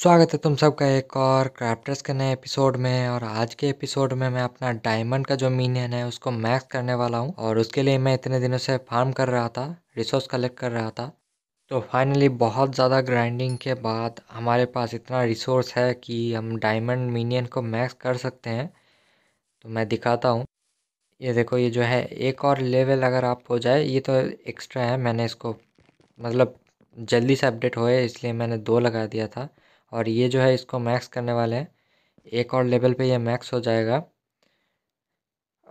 स्वागत है तुम सबका एक और क्राफ्टर्स के नए एपिसोड में और आज के एपिसोड में मैं अपना डायमंड का जो मीनियन है उसको मैक्स करने वाला हूँ और उसके लिए मैं इतने दिनों से फार्म कर रहा था रिसोर्स कलेक्ट कर रहा था तो फाइनली बहुत ज़्यादा ग्राइंडिंग के बाद हमारे पास इतना रिसोर्स है कि हम डायमंड मीनियन को मैक्स कर सकते हैं तो मैं दिखाता हूँ ये देखो ये जो है एक और लेवल अगर आप हो जाए ये तो एक्स्ट्रा है मैंने इसको मतलब जल्दी से अपडेट होए इसलिए मैंने दो लगा दिया था और ये जो है इसको मैक्स करने वाले हैं एक और लेवल पे ये मैक्स हो जाएगा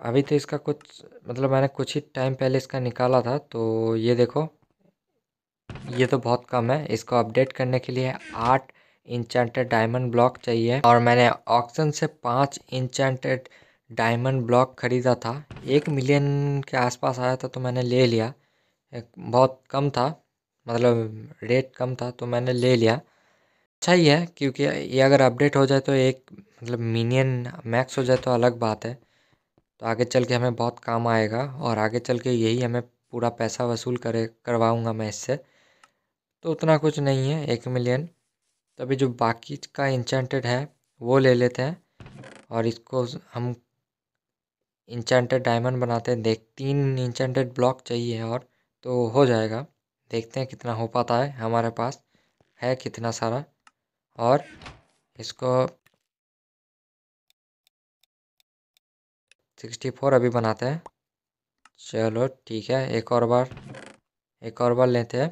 अभी तो इसका कुछ मतलब मैंने कुछ ही टाइम पहले इसका निकाला था तो ये देखो ये तो बहुत कम है इसको अपडेट करने के लिए आठ इंचेंटेड डायमंड ब्लॉक चाहिए और मैंने ऑक्शन से पाँच इंचेंटेड डायमंड ब्लॉक ख़रीदा था एक मिलियन के आसपास आया था तो मैंने ले लिया एक बहुत कम था मतलब रेट कम था तो मैंने ले लिया अच्छा ही है क्योंकि ये अगर अपडेट हो जाए तो एक मतलब मिनियन मैक्स हो जाए तो अलग बात है तो आगे चल के हमें बहुत काम आएगा और आगे चल के यही हमें पूरा पैसा वसूल करे करवाऊँगा मैं इससे तो उतना कुछ नहीं है एक मिलियन तो अभी जो बाकी का इंचेंटेड है वो ले लेते हैं और इसको हम इंचेंटेड डायमंड बनाते हैं देख तीन इंचेंटेड ब्लॉक चाहिए और तो हो जाएगा देखते हैं कितना हो पाता है हमारे पास है कितना सारा और इसको सिक्सटी फोर अभी बनाते हैं चलो ठीक है एक और बार एक और बार लेते हैं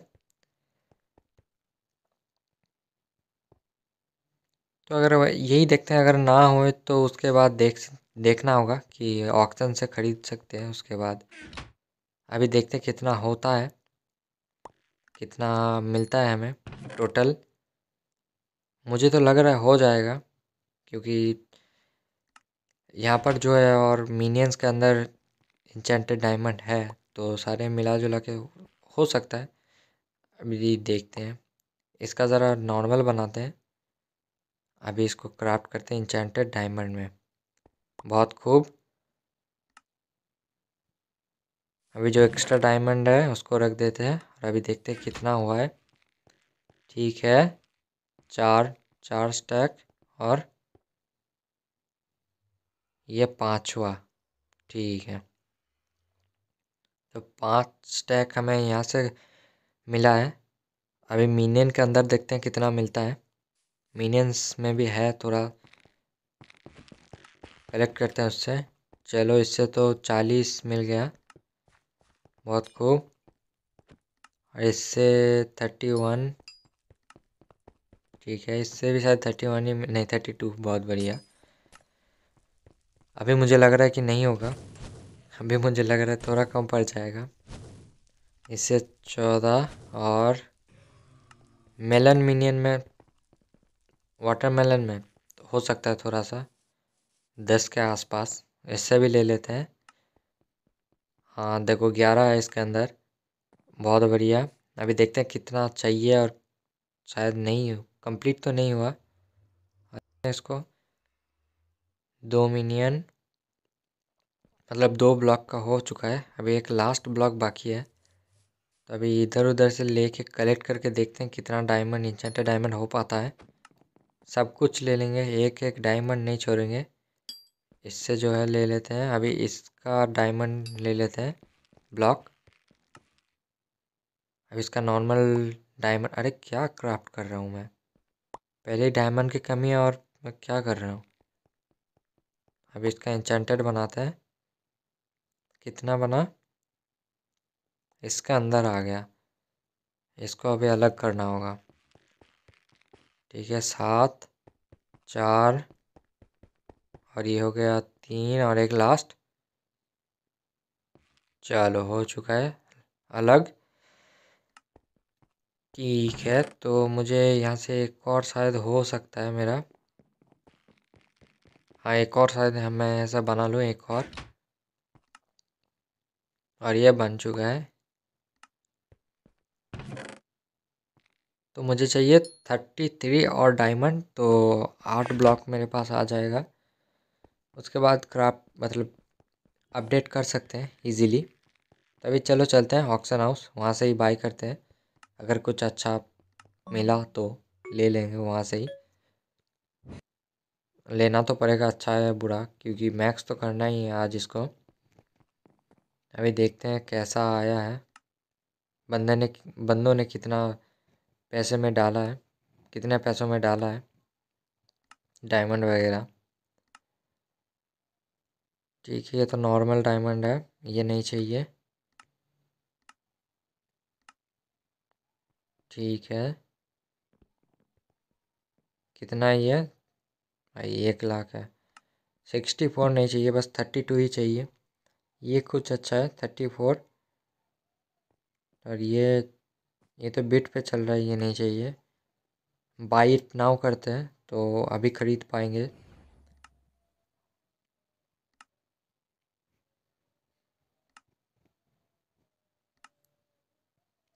तो अगर यही देखते हैं अगर ना हो तो उसके बाद देख देखना होगा कि ऑक्शन से ख़रीद सकते हैं उसके बाद अभी देखते हैं कितना होता है कितना मिलता है हमें टोटल मुझे तो लग रहा है हो जाएगा क्योंकि यहाँ पर जो है और मीनियंस के अंदर इंचेंटेड डायमंड है तो सारे मिला जुला के हो सकता है अभी देखते हैं इसका ज़रा नॉर्मल बनाते हैं अभी इसको क्राफ्ट करते हैं इंचेंटेड डायमंड में बहुत खूब अभी जो एक्स्ट्रा डायमंड है उसको रख देते हैं और अभी देखते हैं कितना हुआ है ठीक है चार चार स्टैक और ये पांचवा ठीक है तो पाँच स्टैक हमें यहाँ से मिला है अभी मीनियन के अंदर देखते हैं कितना मिलता है मीनियंस में भी है थोड़ा कलेक्ट करते हैं उससे चलो इससे तो चालीस मिल गया बहुत खूब और इससे थर्टी वन ठीक है इससे भी शायद थर्टी वन ही नहीं थर्टी टू बहुत बढ़िया अभी मुझे लग रहा है कि नहीं होगा अभी मुझे लग रहा है थोड़ा कम पड़ जाएगा इससे चौदह और मेलन मिनियन में वाटरमेलन में हो सकता है थोड़ा सा दस के आसपास इससे भी ले लेते हैं हाँ देखो ग्यारह है इसके अंदर बहुत बढ़िया अभी देखते हैं कितना चाहिए और शायद नहीं कंप्लीट तो नहीं हुआ इसको दो मिनियन मतलब दो ब्लॉक का हो चुका है अभी एक लास्ट ब्लॉक बाकी है तो अभी इधर उधर से लेके कलेक्ट करके देखते हैं कितना डायमंड इंचेंटेड डायमंड हो पाता है सब कुछ ले लेंगे एक एक डायमंड नहीं छोड़ेंगे इससे जो है ले लेते हैं अभी इसका डायमंड ले लेते हैं ब्लॉक अब इसका नॉर्मल डायमंड अरे क्या क्राफ्ट कर रहा हूँ मैं पहले डायमंड की कमी है और मैं क्या कर रहा हूँ अब इसका इंचेंटेड बनाते हैं कितना बना इसका अंदर आ गया इसको अभी अलग करना होगा ठीक है सात चार और ये हो गया तीन और एक लास्ट चलो हो चुका है अलग ठीक है तो मुझे यहाँ से एक और शायद हो सकता है मेरा हाँ एक और शायद मैं ऐसा बना लूँ एक और और ये बन चुका है तो मुझे चाहिए थर्टी थ्री और डायमंड तो आठ ब्लॉक मेरे पास आ जाएगा उसके बाद क्राफ्ट मतलब अपडेट कर सकते हैं इजीली तभी चलो चलते हैं ऑक्शन हाउस वहाँ से ही बाय करते हैं अगर कुछ अच्छा मिला तो ले लेंगे वहाँ से ही लेना तो पड़ेगा अच्छा है बुरा क्योंकि मैक्स तो करना ही है आज इसको अभी देखते हैं कैसा आया है बंदे ने बंदों ने कितना पैसे में डाला है कितने पैसों में डाला है डायमंड वगैरह ठीक है ये तो नॉर्मल डायमंड है ये नहीं चाहिए ठीक है कितना है ये भाई एक लाख है सिक्सटी फोर नहीं चाहिए बस थर्टी टू ही चाहिए ये कुछ अच्छा है थर्टी फोर और ये ये तो बिट पे चल रहा है ये नहीं चाहिए बाई इट नाउ करते हैं तो अभी ख़रीद पाएंगे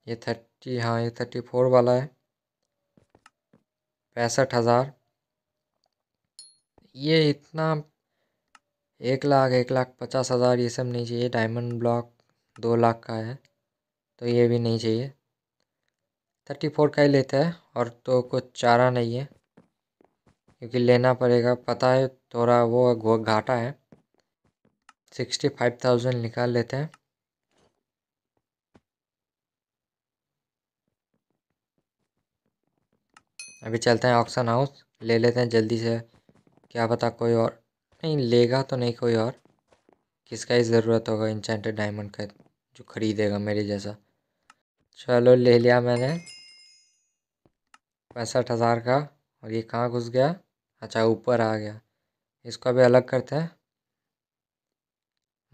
ये थर्ट जी हाँ ये थर्टी फोर वाला है पैंसठ हज़ार ये इतना एक लाख एक लाख पचास हज़ार ये सब नहीं चाहिए डायमंड ब्लॉक दो लाख का है तो ये भी नहीं चाहिए थर्टी फोर का ही लेते हैं और तो कुछ चारा नहीं है क्योंकि लेना पड़ेगा पता है थोड़ा वो घाटा है सिक्सटी फाइव थाउजेंड निकाल लेते हैं अभी चलते हैं ऑक्शन हाउस ले लेते हैं जल्दी से क्या पता कोई और नहीं लेगा तो नहीं कोई और किसका ही ज़रूरत होगा इंचेंटेड डायमंड का जो ख़रीदेगा मेरे जैसा चलो ले लिया मैंने पैंसठ हज़ार का और ये कहाँ घुस गया अच्छा ऊपर आ गया इसको अभी अलग करते हैं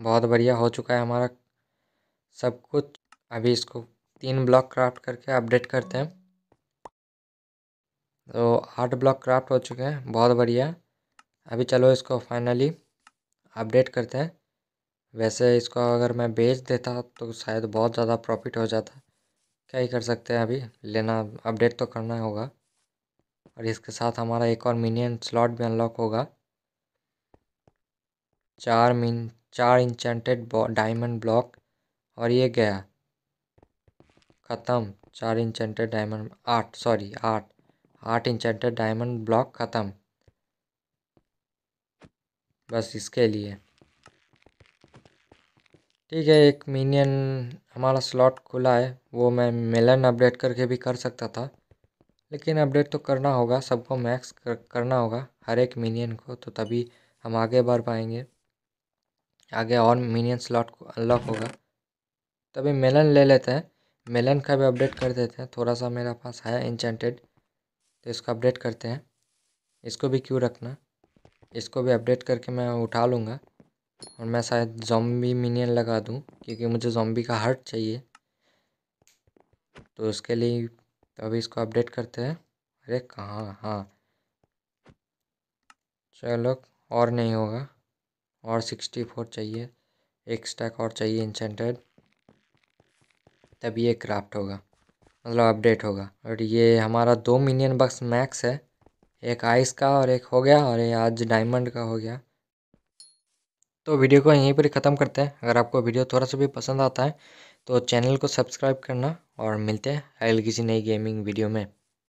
बहुत बढ़िया हो चुका है हमारा सब कुछ अभी इसको तीन ब्लॉक क्राफ्ट करके अपडेट करते हैं तो आठ ब्लॉक क्राफ्ट हो चुके हैं बहुत बढ़िया अभी चलो इसको फाइनली अपडेट करते हैं वैसे इसको अगर मैं बेच देता तो शायद बहुत ज़्यादा प्रॉफिट हो जाता क्या ही कर सकते हैं अभी लेना अपडेट तो करना होगा और इसके साथ हमारा एक और मिनियन स्लॉट भी अनलॉक होगा चार मिन चार इंचेंटेड डायमंड ब्लॉक और ये गया ख़त्म चार इंचेंटेड डायमंड आठ सॉरी आठ आठ इंच अड्डा डायमंड ब्लॉक ख़त्म बस इसके लिए ठीक है एक मिनियन हमारा स्लॉट खुला है वो मैं मेलन अपडेट करके भी कर सकता था लेकिन अपडेट तो करना होगा सबको मैक्स कर, करना होगा हर एक मिनियन को तो तभी हम आगे बढ़ पाएंगे आगे और मिनियन स्लॉट को अनलॉक होगा तभी मेलन ले लेते हैं मेलन का भी अपडेट कर देते हैं थोड़ा सा मेरा पास है इंचेंटेड तो इसको अपडेट करते हैं इसको भी क्यों रखना इसको भी अपडेट करके मैं उठा लूँगा और मैं शायद जॉम्बी मिनियन लगा दूँ क्योंकि मुझे जॉम्बी का हार्ट चाहिए तो उसके लिए तो अभी इसको अपडेट करते हैं अरे कहाँ हाँ चलो और नहीं होगा और सिक्सटी फोर चाहिए एक स्टैक और चाहिए इंसेंटेड तभी ये क्राफ्ट होगा मतलब अपडेट होगा और ये हमारा दो मिनियन बक्स मैक्स है एक आइस का और एक हो गया और ये आज डायमंड का हो गया तो वीडियो को यहीं पर ख़त्म करते हैं अगर आपको वीडियो थोड़ा सा भी पसंद आता है तो चैनल को सब्सक्राइब करना और मिलते हैं अगले किसी नई गेमिंग वीडियो में